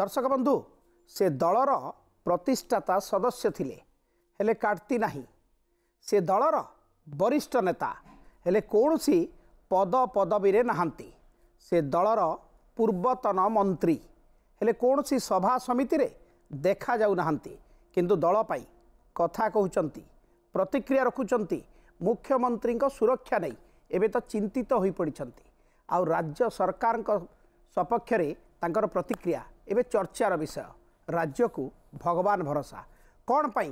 ଦର୍ଶକ ବନ୍ଧୁ ସେ ଦଳର ପ୍ରତିଷ୍ଠାତା ସଦସ୍ୟ ଥିଲେ ହେଲେ କାଟତି ନାହିଁ ସେ ଦଳର ବରିଷ୍ଠ ନେତା ହେଲେ କୌଣସି ପଦ ପଦବୀରେ ନାହାନ୍ତି ସେ ଦଳର ପୂର୍ବତନ ମନ୍ତ୍ରୀ ହେଲେ କୌଣସି ସଭା ସମିତିରେ ଦେଖାଯାଉନାହାନ୍ତି କିନ୍ତୁ ଦଳ ପାଇଁ କଥା କହୁଛନ୍ତି ପ୍ରତିକ୍ରିୟା ରଖୁଛନ୍ତି ମୁଖ୍ୟମନ୍ତ୍ରୀଙ୍କ ସୁରକ୍ଷା ନେଇ ଏବେ ତ ଚିନ୍ତିତ ହୋଇପଡ଼ିଛନ୍ତି ଆଉ ରାଜ୍ୟ ସରକାରଙ୍କ ସପକ୍ଷରେ ତାଙ୍କର ପ୍ରତିକ୍ରିୟା ଏବେ ଚର୍ଚ୍ଚାର ବିଷୟ ରାଜ୍ୟକୁ ଭଗବାନ ଭରସା କ'ଣ ପାଇଁ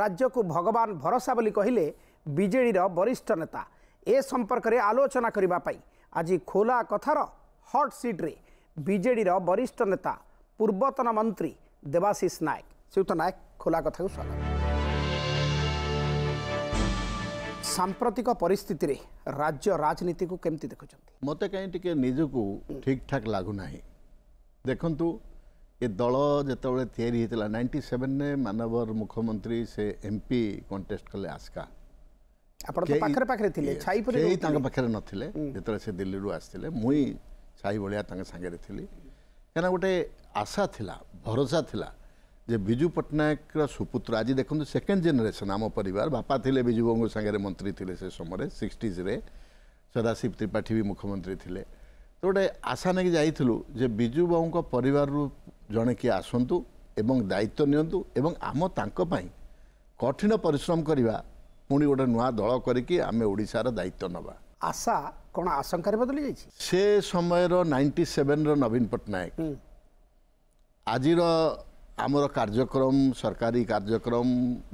ରାଜ୍ୟକୁ ଭଗବାନ ଭରସା ବୋଲି କହିଲେ ବିଜେଡ଼ିର ବରିଷ୍ଠ ନେତା ଏ ସମ୍ପର୍କରେ ଆଲୋଚନା କରିବା ପାଇଁ ଆଜି ଖୋଲା କଥାର ହଟ୍ ସିଟ୍ରେ ବିଜେଡ଼ିର ବରିଷ୍ଠ ନେତା ପୂର୍ବତନ ମନ୍ତ୍ରୀ ଦେବାଶିଷ ନାୟକ ଶ୍ରୀୟୁତ ନାୟକ ଖୋଲା କଥାକୁ ସ୍ୱାଗତ ସାମ୍ପ୍ରତିକ ପରିସ୍ଥିତିରେ ରାଜ୍ୟ ରାଜନୀତିକୁ କେମିତି ଦେଖୁଛନ୍ତି ମୋତେ କାହିଁ ଟିକେ ନିଜକୁ ଠିକ୍ ଠାକ୍ ଲାଗୁନାହିଁ ଦେଖନ୍ତୁ ये दल जिते तैयारी होता नाइंटी सेवेन में मानवर मुख्यमंत्री से एमपी कंटेस्ट कले आस्का पाखे नथिले जिते से दिल्ली रू आसते मुई साई भाया सांगे थी कहीं गोटे आशा थिला भरोसा थिला जे विजु पट्टनायक सुपुत्र आज देखो सेकेंड जेनेसन आम पर बापा थे विजु बाबू सागर मंत्री थे से समय सिक्सटीज्रे सदाशिव त्रिपाठी भी मुख्यमंत्री थे तो गोटे आशा नहीं जाइलु जे विजु बाबू परिवार ଜଣେ କିଏ ଆସନ୍ତୁ ଏବଂ ଦାୟିତ୍ୱ ନିଅନ୍ତୁ ଏବଂ ଆମ ତାଙ୍କ ପାଇଁ କଠିନ ପରିଶ୍ରମ କରିବା ପୁଣି ଗୋଟେ ନୂଆ ଦଳ କରିକି ଆମେ ଓଡ଼ିଶାର ଦାୟିତ୍ୱ ନେବା ଆଶା କ'ଣ ଆଶଙ୍କାରେ ବଦଳି ଯାଇଛି ସେ ସମୟର ନାଇଣ୍ଟି ସେଭେନର ନବୀନ ପଟ୍ଟନାୟକ ଆଜିର ଆମର କାର୍ଯ୍ୟକ୍ରମ ସରକାରୀ କାର୍ଯ୍ୟକ୍ରମ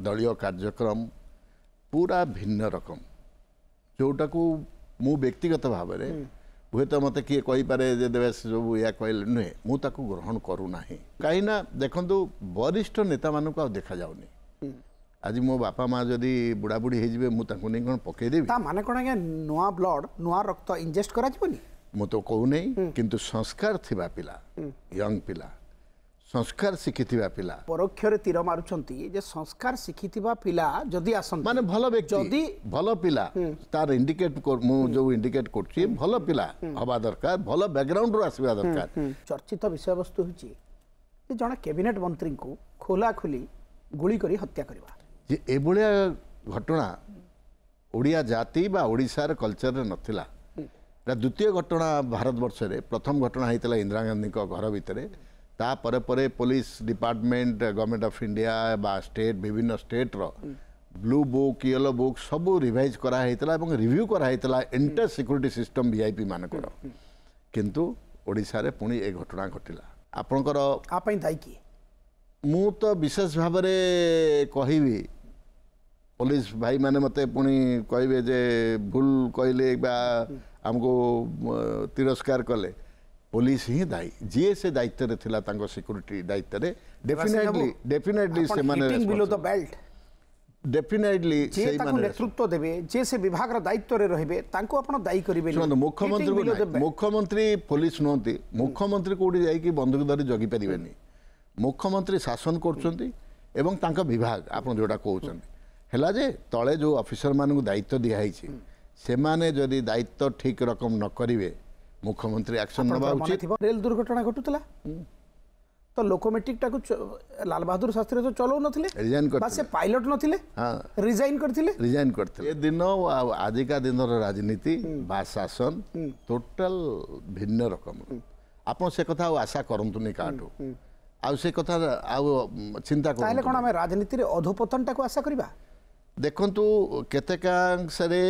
ଦଳୀୟ କାର୍ଯ୍ୟକ୍ରମ ପୁରା ଭିନ୍ନ ରକମ ଯେଉଁଟାକୁ ମୁଁ ବ୍ୟକ୍ତିଗତ ଭାବରେ ହୁଏତ ମୋତେ କିଏ କହିପାରେ ଯେ ଦେବେଶ ସବୁ ଏହା କହିଲେ ନୁହେଁ ମୁଁ ତାକୁ ଗ୍ରହଣ କରୁନାହିଁ କାହିଁକିନା ଦେଖନ୍ତୁ ବରିଷ୍ଠ ନେତାମାନଙ୍କୁ ଆଉ ଦେଖାଯାଉନି ଆଜି ମୋ ବାପା ମା ଯଦି ବୁଢ଼ାବୁଢ଼ୀ ହେଇଯିବେ ମୁଁ ତାଙ୍କୁ ନେଇ କ'ଣ ପକେଇଦେବି ତା ମାନେ କ'ଣ ଆଜ୍ଞା ନୂଆ ବ୍ଲଡ଼ ନୂଆ ରକ୍ତ ଇଞ୍ଜେକ୍ଟ କରାଯିବନି ମୁଁ ତ କହୁନାହିଁ କିନ୍ତୁ ସଂସ୍କାର ଥିବା ପିଲା ୟଙ୍ଗ ପିଲା संस्कार शिखिथिबा पिला परोक्षरे तीर मारुछंती संस्कार शिखिथिबा पिला जदि आसंती माने भलो व्यक्ति जदि पिला हम्म। तार इंडिकेट कर इंडिकेट करछि भलो पिला हम्म। हवा दरकार भलो बैकग्राउंड रो हम्म, दरकार चर्चित विषय वस्तु होछि जे कैबिनेट मंत्री को खोला खुली गुली करी हत्या करबा घटना ओडिया जाति बा ओडिसा रे कल्चर रे द्वितीय घटना भारत वर्ष प्रथम घटना होता इंदिरा गांधी घर भितर ତାପରେ ପରେ police department government of India ବା ଷ୍ଟେଟ୍ ବିଭିନ୍ନ ଷ୍ଟେଟ୍ର ବ୍ଲୁ ବୁକ୍ ୟେଲୋ ବୁକ୍ ସବୁ ରିଭାଇଜ୍ କରାହେଇଥିଲା ଏବଂ ରିଭ୍ୟୁ କରାହେଇଥିଲା ଏଣ୍ଟାୟାର ସିକ୍ୟୁରିଟି ସିଷ୍ଟମ୍ ଭିଆଇପି ମାନଙ୍କର କିନ୍ତୁ ଓଡ଼ିଶାରେ ପୁଣି ଏ ଘଟଣା ଘଟିଲା ଆପଣଙ୍କର ଆ ପାଇଁ ଦାୟୀ କିଏ ମୁଁ ତ ବିଶେଷ ଭାବରେ କହିବି ପୋଲିସ ଭାଇମାନେ ମୋତେ ପୁଣି କହିବେ ଯେ ଭୁଲ କହିଲେ ବା ଆମକୁ ତିରସ୍କାର କଲେ ପୋଲିସ ହିଁ ଦାୟୀ ଯିଏ ସେ ଦାୟିତ୍ୱରେ ଥିଲା ତାଙ୍କ ସିକ୍ୟୁରିଟି ଦାୟିତ୍ୱରେ ଡେଫିନେଟଲି ଡେଫିନେଟଲି ସେମାନେ ଡେଫିନେଟଲି ସେଇମାନେ ନେତୃତ୍ୱ ଦେବେ ଯିଏ ସେ ବିଭାଗର ଦାୟିତ୍ୱରେ ରହିବେ ତାଙ୍କୁ ଆପଣ ଦାୟୀ କରିବେ ଶୁଣନ୍ତୁ ମୁଖ୍ୟମନ୍ତ୍ରୀଙ୍କୁ ମୁଖ୍ୟମନ୍ତ୍ରୀ ପୋଲିସ ନୁହନ୍ତି ମୁଖ୍ୟମନ୍ତ୍ରୀ କେଉଁଠି ଯାଇକି ବନ୍ଧୁକ ଧରି ଜଗି ପାରିବେନି ମୁଖ୍ୟମନ୍ତ୍ରୀ ଶାସନ କରୁଛନ୍ତି ଏବଂ ତାଙ୍କ ବିଭାଗ ଆପଣ ଯେଉଁଟା କହୁଛନ୍ତି ହେଲା ଯେ ତଳେ ଯେଉଁ ଅଫିସରମାନଙ୍କୁ ଦାୟିତ୍ୱ ଦିଆହେଇଛି ସେମାନେ ଯଦି ଦାୟିତ୍ୱ ଠିକ୍ ରକମ ନ କରିବେ মুখ্যমন্ত্রী অ্যাকশন নেওয়া উচিত রেল দুর্ঘটনা ঘটুতলা তো লোকোমেট্রিক টাকু লাল বাহাদুর শাস্ত্রী তো চলাউ নথিলে রিজাইন করতে সে পাইলট নথিলে হ্যাঁ রিজাইন করতিলে রিজাইন করতিলে এ দিন আজিকা দিনর রাজনীতি বা শাসন টোটাল ভিন্ন রকম আপন সে কথা আশা করন্তুনি কাটু ଆଉ ସେ କଥା ଆଉ ଚିନ୍ତା କରୁ ତାହେଲେ କ'ଣ ଆମେ ରାଜନୀତିରେ ଅଧୋପତନଟାକୁ ଆଶା କରିବା ଦେଖନ୍ତୁ କେତେକାଂଶରେ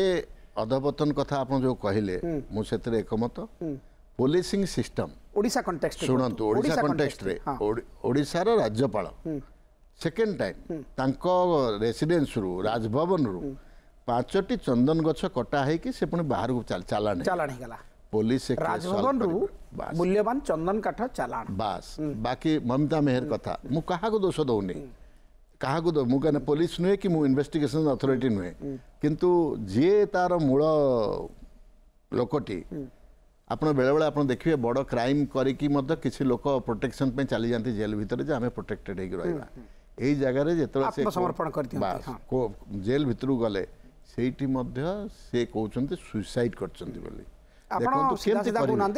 ଅଧପତନ କଥା ଆପଣ ଯେଉଁ କହିଲେ ମୁଁ ସେଥିରେ ଏକମତ ପୋଲିସିଂ ସିଷ୍ଟମ ଓଡ଼ିଶା କଣ୍ଟେକ୍ସ ଶୁଣନ୍ତୁ ଓଡ଼ିଶା କଣ୍ଟେକ୍ସରେ ଓଡ଼ିଶାର ରାଜ୍ୟପାଳ ସେକେଣ୍ଡ ଟାଇମ୍ ତାଙ୍କ ରେସିଡେନ୍ସରୁ ରାଜଭବନରୁ ପାଞ୍ଚଟି ଚନ୍ଦନ ଗଛ କଟା ହେଇକି ସେ ପୁଣି ବାହାରକୁ ଚାଲାଣ ଚାଲାଣ ହେଇଗଲା ପୋଲିସ ରାଜଭବନରୁ ମୂଲ୍ୟବାନ ଚନ୍ଦନ କାଠ ଚାଲାଣ ବାସ୍ ବାକି ମମତା ମେହେର କଥା ମୁଁ କାହାକୁ ଦୋଷ ଦେଉନି क्या मुझे पुलिस नुहे कि इन्वेस्टिगेशन अथॉरिटी नुहे किंतु जी तार मूल लोकटी आपल बेले आप देखिए बड़ क्राइम करोक प्रोटेक्शन चली जाती जेल भितर जो आम प्रोटेक्टेड हो रहा यही जगह समर्पण कर जेल भितर गले से कहते सुइसाइड कर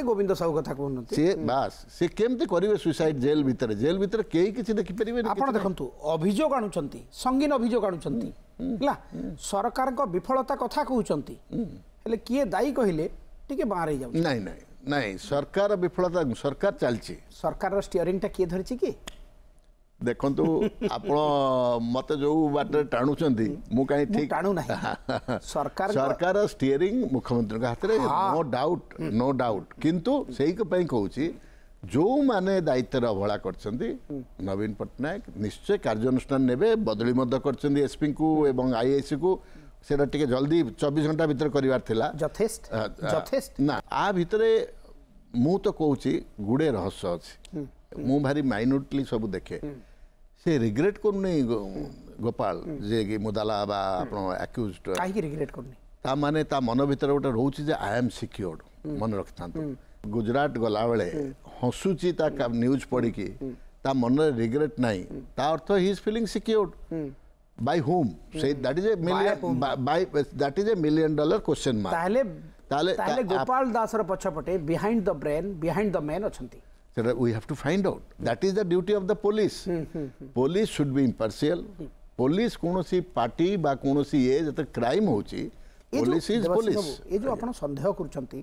গোবিন্দ ସାହୁ କଥା କହୁନାହାନ୍ତି ସିଏ ବାସ୍ ସିଏ କେମିତି କରିବେ ସୁଇସାଇଡ୍ ଜେଲ୍ ଭିତରେ ଜେଲ୍ ଭିତରେ କେହି କିଛି ଦେଖିପାରିବେ ଆପଣ ଦେଖନ୍ତୁ ଅଭିଯୋଗ ଆଣୁଛନ୍ତି ସଙ୍ଗୀନ ଅଭିଯୋଗ ଆଣୁଛନ୍ତି ହେଲା ସରକାରଙ୍କ ବିଫଳତା କଥା କହୁଛନ୍ତି ହେଲେ କିଏ ଦାୟୀ କହିଲେ ଟିକେ ବାହାର ହେଇଯାଉଛି ନାଇଁ ନାଇଁ ନାଇଁ ସରକାର ବିଫଳତା ସରକାର ଚାଲିଛି ସରକାରର ଷ୍ଟିଅରିଂଟା କିଏ ଧରିଛି କି ଦେଖନ୍ତୁ ଆପଣ ମତେ ଯୋଉ ବାଟରେ ଟାଣୁଛନ୍ତି ମୁଁ କାହିଁ ଠିକ ଟାଣୁ ନାହିଁ ସରକାର ସରକାର ଷ୍ଟିୟରିଂ ମୁଖ୍ୟମନ୍ତ୍ରୀଙ୍କ ହାତରେ ନୋ ଡାଉଟ ନୋ ଡାଉଟ କିନ୍ତୁ ସେଇ ପାଇଁ କହୁଛି ଯେଉଁମାନେ ଦାୟିତ୍ୱରେ ଅବହେଳା କରିଛନ୍ତି ନବୀନ ପଟ୍ଟନାୟକ ନିଶ୍ଚୟ କାର୍ଯ୍ୟାନୁଷ୍ଠାନ ନେବେ ବଦଳି ମଧ୍ୟ କରିଛନ୍ତି ଏସ୍ପିଙ୍କୁ ଏବଂ ଆଇଏସିକୁ ସେଇଟା ଟିକେ ଜଲ୍ଦି ଚବିଶ ଘଣ୍ଟା ଭିତରେ କରିବାର ଥିଲା ଯଥେଷ୍ଟ ନା ଆ ଭିତରେ ମୁଁ ତ କହୁଛି ଗୁଡ଼େ ରହସ୍ୟ ଅଛି मु भारी माइनोरिटली सब देखे हम्म। से रिग्रेट कर गोपाल हम्म। जे कि मुदाला बाक्यूज हम्म। माने मन भितर गोटे रोचे आई एम सिक्योर्ड मन रखी था गुजरात गला बेले हसुची ता न्यूज पढ़िकी ता मन रिग्रेट ना earth he is feeling secured by home से that is a million by that is a million dollar question mark Gopal Das रो behind the brain behind the man अछंती So we have to find out. That is the duty of the police. police should be impartial. police କୌଣସି party ବା କୌଣସି ଇଏ ଯେତେ crime ହେଉଛି police is police ଏ ଯେଉଁ ଆପଣ ସନ୍ଦେହ କରୁଛନ୍ତି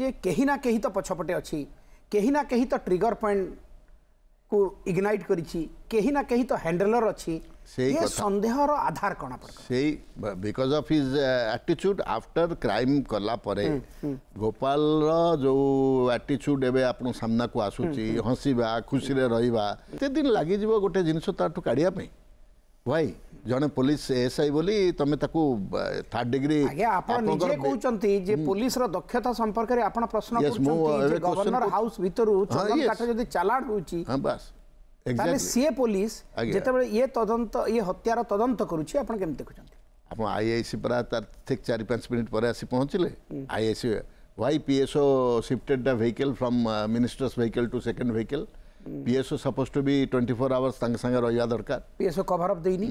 ଯେ କେହି ନା କେହି ତ ପଛପଟେ ଅଛି କେହି ନା କେହି ତ ଟ୍ରିଗର ପଏଣ୍ଟ কু ইগনাইট করেছি কেহি না কেহি তো হ্যান্ডেলর অছি সেই সন্দেহর আধার কোণ সেই বিকজ অফ হিজ আটিচ্ୟୁড আফটর ক্রাইম কলা পরে গোপালর যে আটিଚ୍ୟୁড এবে আপনার সামনাকু আসুচি হসিবা খুশিরে রহবা এতে দিন লাগিযোগ গোটে জিনিস তাঠু কাড়া ଭାଇ ଜଣେ ପୋଲିସ ଏସ୍ଆଇ ବୋଲି ତମେ ତାକୁ ଥାର୍ଡ ଡିଗ୍ରୀ ଆପଣ ନିଜେ କହୁଛନ୍ତି ଯେ ପୋଲିସର ଦକ୍ଷତା ସମ୍ପର୍କରେ ଆପଣ ପ୍ରଶ୍ନ କରୁଛନ୍ତି ଗଭର୍ଣ୍ଣର ହାଉସ ଭିତରୁ ଚନ୍ଦନ କାଠ ଯଦି ଚାଲାଣ ହେଉଛି ତାହେଲେ ସିଏ ପୋଲିସ ଯେତେବେଳେ ଇଏ ତଦନ୍ତ ଇଏ ହତ୍ୟାର ତଦନ୍ତ କରୁଛି ଆପଣ କେମିତି ଦେଖୁଛନ୍ତି ଆପଣ ଆଇଆଇସି ପରା ତାର ଠିକ୍ ଚାରି ପାଞ୍ଚ ମିନିଟ୍ ପରେ ଆସି ପହଞ୍ଚିଲେ IIC why PSO shifted the vehicle from minister's vehicle to second vehicle PSO suppose to भी ट्वेंटी फोर आवर्स संगे रही दरकार पीएसओ कभर अफ देनी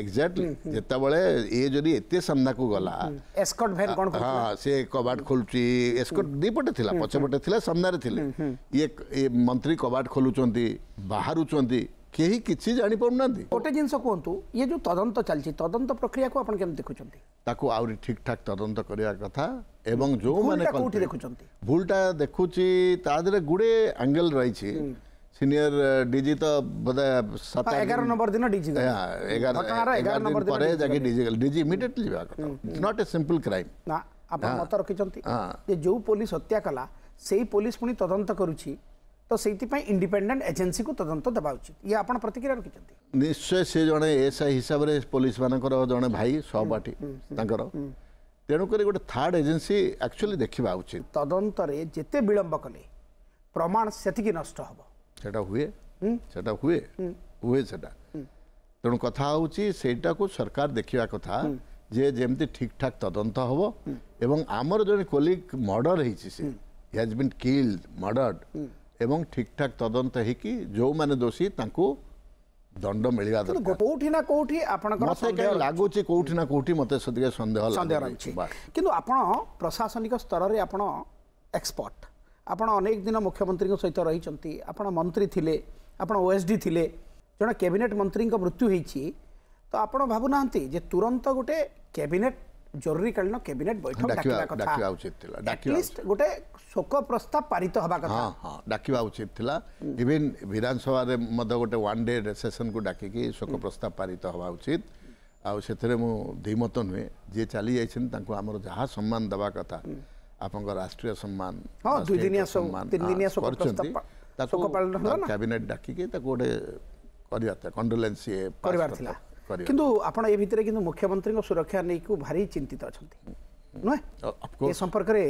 एक्जाक्टली जितेबले ये जदि एत सामना को गला एस्कॉट वैन कोन हां से कबाट खोलची एस्कॉट हम्म। दीपटे थिला हम्म, पछपटे हम्म। थिला सामना रे थिले ये मंत्री कबाट खोलु चोंती बाहरु चोंती କେହି କିଛି ଜାଣିପାରୁନାହାନ୍ତି ଗୋଟେ ଜିନିଷ କୁହନ୍ତୁ ଇଏ ଯେଉଁ ତଦନ୍ତ ଚାଲିଛି ତଦନ୍ତ ପ୍ରକ୍ରିୟାକୁ ଆପଣ କେମିତି ଦେଖୁଛନ୍ତି ତାକୁ ଆହୁରି ଠିକ୍ ଠାକ୍ ତଦନ୍ତ କରିବା କଥା ଏବଂ ଯେଉଁମାନେ କୋଉଠି ଦେଖୁଛନ୍ତି ଭୁଲଟା ଦେଖୁଛି ତା ଦେହରେ ଗୁଡ଼େ ଆଙ୍ଗେଲ ରହିଛି ସିନିୟର ଡିଜି ତ ବୋଧେ ସାତ ଏଗାର ନମ୍ବର ଦିନ ଡିଜି ଏଗାର ପରେ ଯାଇକି ଡିଜି ଗଲେ ଡିଜି ଇମିଡିଏଟଲି ଯିବା କଥା it's not a simple crime ନା ଆପଣ ମତ ରଖିଛନ୍ତି ଯେ ଯେଉଁ ପୋଲିସ ହତ୍ୟା କଲା ସେଇ ପୋଲିସ ପୁଣି ତଦନ୍ତ କରୁଛି तो से इंडिपेडेंट एजेन्सी को तदंत तो देवा उचित ये आप प्रतिक्रिया रखिंट निश्चय से जो एस आई हिसाब से पुलिस मानक जन भाई सहपाठी हम्म, हम्म, हम्म, तेणुक गोटे थार्ड एजेन्सी आकचुअली देखा उचित तदंतर जिते विलंब कले प्रमाण से नष्ट तेणु कथा सेटा सरकार देखा कथा जे जमती ठीक ठाक तदंत हम एवं आमर जो कोलिक मर्डर हो हेज बीन किल्ड मर्डर्ड ଏବଂ ଠିକ୍ଠାକ୍ ତଦନ୍ତ ହେଇକି ଯେଉଁମାନେ ଦୋଷୀ ତାଙ୍କୁ ଦଣ୍ଡ ମିଳିବା ଦରକାର କୋଉଠି ନା କୋଉଠି ଆପଣଙ୍କର ଲାଗୁଛି କୋଉଠି ନା କୋଉଠି ମୋତେ ଟିକେ ସନ୍ଦେହ ସନ୍ଦେହ ରହିଛି କିନ୍ତୁ ଆପଣ ପ୍ରଶାସନିକ ସ୍ତରରେ ଆପଣ ଏକ୍ସପର୍ଟ ଆପଣ ଅନେକ ଦିନ ମୁଖ୍ୟମନ୍ତ୍ରୀଙ୍କ ସହିତ ରହିଛନ୍ତି ଆପଣ ମନ୍ତ୍ରୀ ଥିଲେ ଆପଣ ଓଏସ୍ଡି ଥିଲେ ଜଣେ କ୍ୟାବିନେଟ୍ ମନ୍ତ୍ରୀଙ୍କ ମୃତ୍ୟୁ ହେଇଛି ତ ଆପଣ ଭାବୁନାହାନ୍ତି ଯେ ତୁରନ୍ତ ଗୋଟେ କ୍ୟାବିନେଟ୍ জরুরীকালীন ক্যাবিনেট বৈঠক ডাকিবা কথা ডাকিবা উচিত ଥିଲା আটলিস্ট গোটে শোক প্রস্তাব পারিত হবা কথা হ্যাঁ হ্যাঁ ডাকিবা উচিত ଥିଲା ইভেন বিধানসভারে মধ্যে গোটে ওয়ান ডে সেশন কু ডাকিকি শোক প্রস্তাব পারিত হওয়া উচিত ଆଉ ସେଥିରେ ମୁଁ ଧିମତ ନୁହେଁ ଯିଏ ଚାଲି ଯାଇଛନ୍ତି ତାଙ୍କୁ ଆମର ଯାହା ସମ୍ମାନ ଦେବା କଥା ଆପଣଙ୍କ ରାଷ୍ଟ୍ରୀୟ ସମ୍ମାନ କରିଛନ୍ତି ତାକୁ କ୍ୟାବିନେଟ୍ ଡାକିକି ତାକୁ ଗୋଟେ କରିବା କଣ୍ଡୋଲେନ୍ସ ଇଏ କରିବାର ଥିଲା କିନ୍ତୁ ଆପଣ ଏ ଭିତରେ କିନ୍ତୁ ମୁଖ୍ୟମନ୍ତ୍ରୀଙ୍କ ସୁରକ୍ଷା ନେଇକି ଭାରି ଚିନ୍ତିତ ଅଛନ୍ତି ନୁହେଁ ଏ ସମ୍ପର୍କରେ